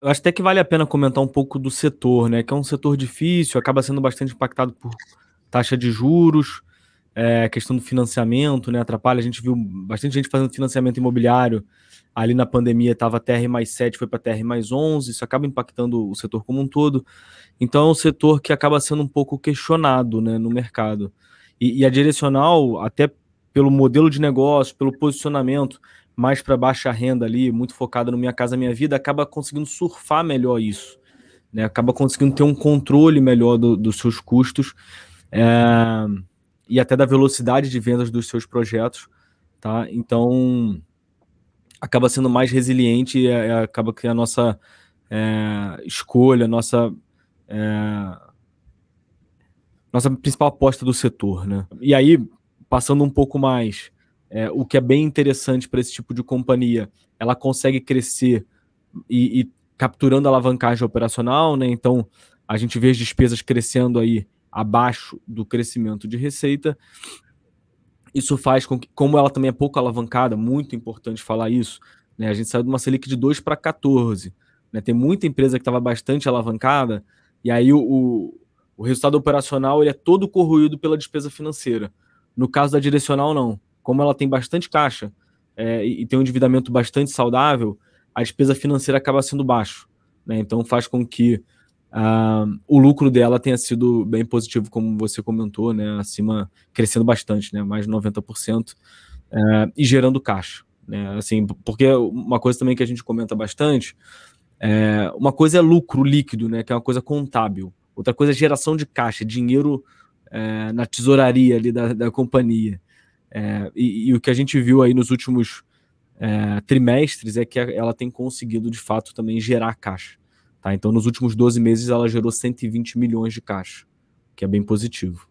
Eu acho até que vale a pena comentar um pouco do setor, né? Que é um setor difícil, acaba sendo bastante impactado por taxa de juros, é, questão do financiamento, né? Atrapalha. A gente viu bastante gente fazendo financiamento imobiliário. Ali na pandemia estava TR mais 7, foi para TR mais 11. Isso acaba impactando o setor como um todo. Então é um setor que acaba sendo um pouco questionado né, no mercado. E, e a direcional, até pelo modelo de negócio, pelo posicionamento, mais para baixa renda ali, muito focada no Minha Casa Minha Vida, acaba conseguindo surfar melhor isso, né? acaba conseguindo ter um controle melhor do, dos seus custos é, e até da velocidade de vendas dos seus projetos, tá? Então, acaba sendo mais resiliente e é, é, acaba que a nossa é, escolha, a nossa é, nossa principal aposta do setor, né? E aí, passando um pouco mais é, o que é bem interessante para esse tipo de companhia. Ela consegue crescer e, e capturando a alavancagem operacional, né? Então a gente vê as despesas crescendo aí abaixo do crescimento de receita. Isso faz com que, como ela também é pouco alavancada, muito importante falar isso, né? A gente saiu de uma Selic de 2 para 14. Né? Tem muita empresa que estava bastante alavancada, e aí o, o, o resultado operacional ele é todo corroído pela despesa financeira. No caso da direcional, não como ela tem bastante caixa é, e tem um endividamento bastante saudável, a despesa financeira acaba sendo baixo. Né? Então faz com que uh, o lucro dela tenha sido bem positivo, como você comentou, né? acima, crescendo bastante, né? mais de 90%, uh, é, e gerando caixa. Né? Assim, porque uma coisa também que a gente comenta bastante, é, uma coisa é lucro líquido, né? que é uma coisa contábil. Outra coisa é geração de caixa, dinheiro é, na tesouraria ali da, da companhia. É, e, e, o que a gente viu aí nos últimos é, trimestres é que ela tem conseguido, de fato, também gerar caixa. Tá? Então, nos últimos 12 meses, ela gerou 120 milhões de caixa, que é bem positivo.